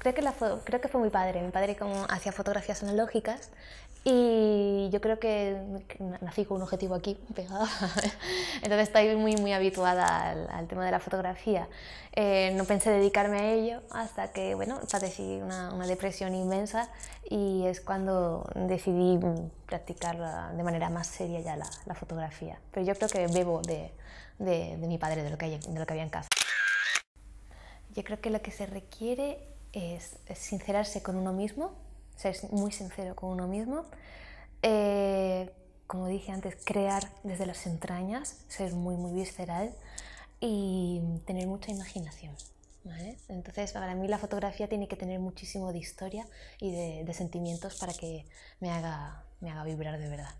creo, que la, creo que fue mi padre. Mi padre como hacía fotografías analógicas y yo creo que nací con un objetivo aquí pegado. Entonces estoy muy, muy habituada al, tema de la fotografía. Eh, no pensé dedicarme a ello hasta que, bueno, padecí una, depresión inmensa y es cuando decidí practicar de manera más seria ya la, fotografía. Pero yo creo que bebo de, de, mi padre, de lo, que de lo que había en casa. Yo creo que lo que se requiere es, sincerarse con uno mismo, ser muy sincero con uno mismo. Eh, como dije antes, crear desde las entrañas, ser muy, muy visceral y tener mucha imaginación. Entonces, para mí la fotografía tiene que tener muchísimo de historia y de, sentimientos para que me haga vibrar de verdad.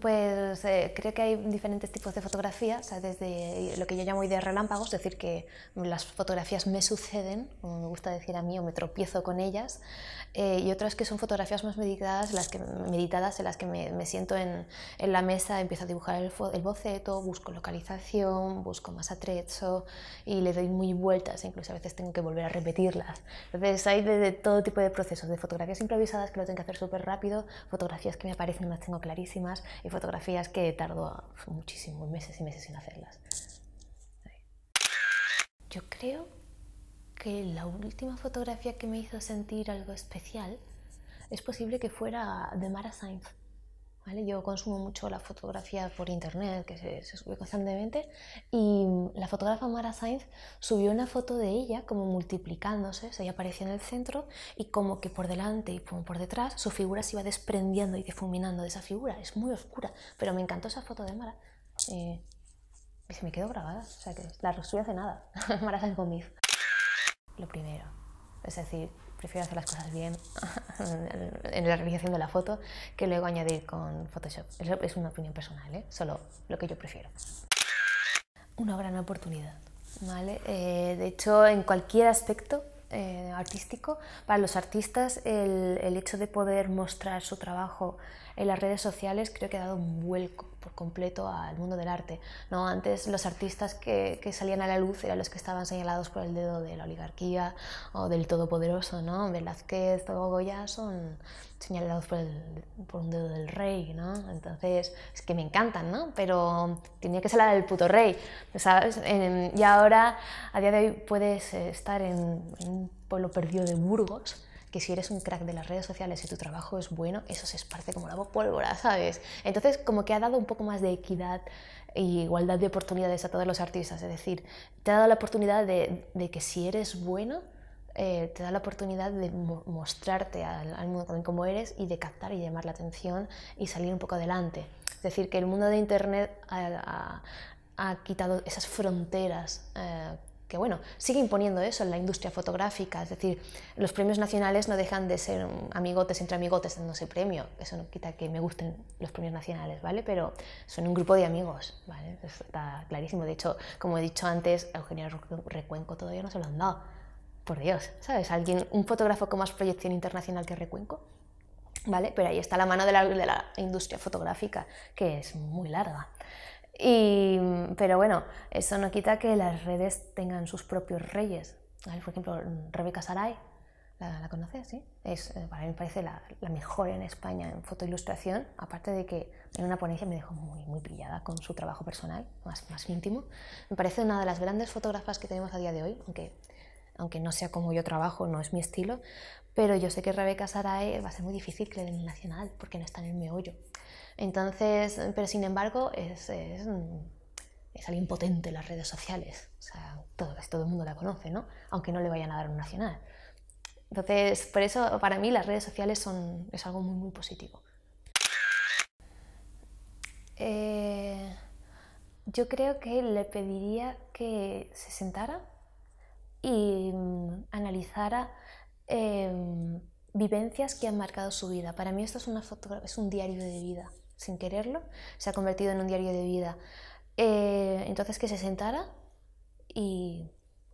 Pues eh, creo que hay diferentes tipos de fotografías, o desde lo que yo llamo ideas relámpagos, es decir, que las fotografías me suceden, como me gusta decir a mí, o me tropiezo con ellas, eh, y otras que son fotografías más meditadas, las que, meditadas en las que me, siento en, la mesa, empiezo a dibujar el, boceto, busco localización, busco más atrecho y le doy muy vueltas, incluso a veces tengo que volver a repetirlas. Entonces hay todo tipo de procesos, de fotografías improvisadas que lo tengo que hacer súper rápido, fotografías que me aparecen y las tengo clarísimas, y fotografías que tardó muchísimos meses y meses en hacerlas. Yo creo que la última fotografía que me hizo sentir algo especial es posible que fuera de Mara Sainz. Yo consumo mucho la fotografía por internet, que se, se, sube constantemente, y la fotógrafa Mara Sainz subió una foto de ella como multiplicándose, o sea, ella aparecía en el centro y como que por delante y como por detrás su figura se iba desprendiendo y difuminando de esa figura. Es muy oscura, pero me encantó esa foto de Mara. se me quedó grabada, o sea que la subí hace nada, Mara Sainz Gómez. Lo primero. Es decir, prefiero hacer las cosas bien en la realización de la foto que luego añadir con Photoshop. Es una opinión personal, ¿eh? solo lo que yo prefiero. Una gran oportunidad. ¿vale? Eh, de hecho, en cualquier aspecto eh, artístico, para los artistas el, el, hecho de poder mostrar su trabajo en las redes sociales creo que ha dado un vuelco por completo al mundo del arte. ¿no? Antes los artistas que, que salían a la luz eran los que estaban señalados por el dedo de la oligarquía o del todopoderoso. ¿no? Velázquez o Goya son señalados por, el, por un dedo del rey. ¿no? Entonces, es que me encantan, ¿no? pero tenía que la del puto rey. ¿sabes? y ahora, a día de hoy, puedes eh, estar en pueblo perdido de Burgos, que si eres un crack de las redes sociales y tu trabajo es bueno, eso se esparce como la pólvora, ¿sabes? Entonces, como que ha dado un poco más de equidad e igualdad de oportunidades a todos los artistas, es decir, te ha dado la oportunidad de, que si eres bueno, eh, te da la oportunidad de mostrarte al, mundo como eres y de captar y llamar la atención y salir un poco adelante. Es decir, que el mundo de Internet ha, quitado esas fronteras eh, que bueno, sigue imponiendo eso en la industria fotográfica, es decir, los premios nacionales no dejan de ser amigotes entre amigotes dándose premio, eso no quita que me gusten los premios nacionales, ¿vale? Pero son un grupo de amigos, ¿vale? está clarísimo, de hecho, como he dicho antes, a Recuenco todavía no se lo han dado, por Dios, ¿sabes? ¿Alguien, un fotógrafo con más proyección internacional que Recuenco? ¿Vale? Pero ahí está la mano de la industria fotográfica, que es muy larga. Y, mm, pero bueno, eso no quita que las redes tengan sus propios reyes. Por ejemplo, mm, Rebeca Saray, ¿la, conoces? Es, eh, para mí me parece la, mejor en España en fotoilustración, e aparte de que en una ponencia me dejó muy, muy pillada con su trabajo personal, más, más íntimo. Me parece una de las grandes fotógrafas que tenemos a día de hoy, aunque, aunque no sea como yo trabajo, no es mi estilo, pero yo sé que Rebeca Saray va a ser muy difícil que en el nacional porque no está en el meollo. Entonces, pero sin embargo, es, es, mm, es las redes sociales. O todo, el mundo la conoce, Aunque no le vayan a dar un nacional. Entonces, por eso, para mí, las redes sociales son, es algo muy, muy positivo. Eh, yo creo que le pediría que se sentara y mm, analizara em, vivencias que han marcado su vida. Para mí esto es, una es un diario de vida sin quererlo, se ha convertido en un diario de vida. Eh, entonces que se sentara y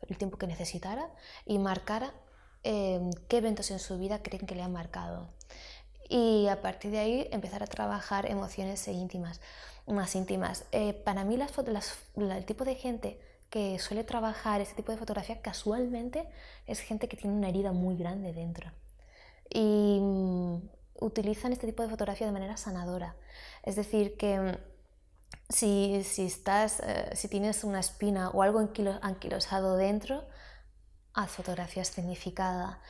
el tiempo que necesitara y marcara em, qué eventos en su vida creen que le han marcado. Y a partir de ahí empezar a trabajar emociones e íntimas, más íntimas. Eh, para mí las, las, el tipo de gente que suele trabajar este tipo de fotografía casualmente es gente que tiene una herida muy grande dentro. Mm, utilizan este tipo de fotografía de manera sanadora. Es decir, que mm, eh, si, tienes una espina o algo anquilosado dentro, haz fotografía escenificada.